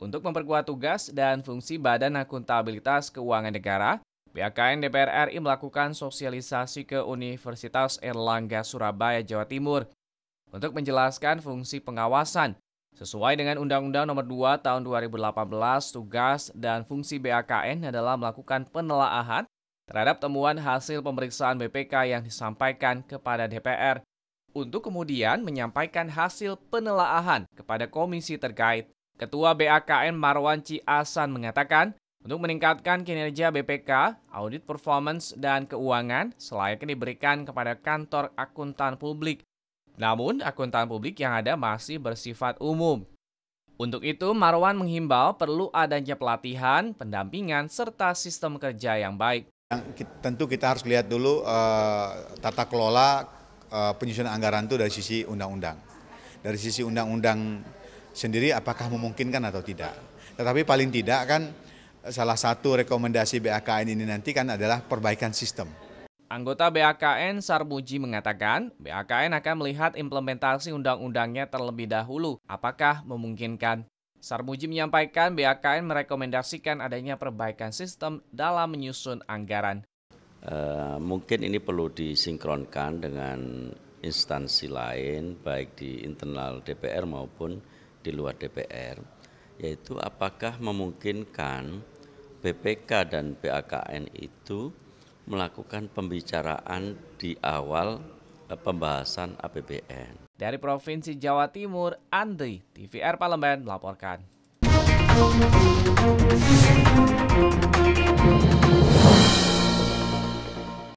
Untuk memperkuat tugas dan fungsi Badan Akuntabilitas Keuangan Negara, BAKN DPR RI melakukan sosialisasi ke Universitas Erlangga Surabaya, Jawa Timur untuk menjelaskan fungsi pengawasan Sesuai dengan Undang-Undang Nomor 2 Tahun 2018, tugas dan fungsi BAKN adalah melakukan penelaahan terhadap temuan hasil pemeriksaan BPK yang disampaikan kepada DPR untuk kemudian menyampaikan hasil penelaahan kepada komisi terkait. Ketua BAKN Marwan Asan mengatakan, untuk meningkatkan kinerja BPK, audit performance dan keuangan selayaknya diberikan kepada kantor akuntan publik. Namun, akuntan publik yang ada masih bersifat umum. Untuk itu, Marwan menghimbau perlu adanya pelatihan, pendampingan, serta sistem kerja yang baik. Tentu kita harus lihat dulu uh, tata kelola uh, penyusunan anggaran itu dari sisi undang-undang. Dari sisi undang-undang sendiri apakah memungkinkan atau tidak. Tetapi paling tidak kan salah satu rekomendasi BAKN ini nanti kan adalah perbaikan sistem. Anggota BAKN Sarmuji mengatakan, BAKN akan melihat implementasi undang-undangnya terlebih dahulu, apakah memungkinkan. Sarmuji menyampaikan BAKN merekomendasikan adanya perbaikan sistem dalam menyusun anggaran. Uh, mungkin ini perlu disinkronkan dengan instansi lain baik di internal DPR maupun di luar DPR yaitu apakah memungkinkan BPK dan BAKN itu melakukan pembicaraan di awal pembahasan APBN. Dari Provinsi Jawa Timur, Andri, TVR Palembang melaporkan.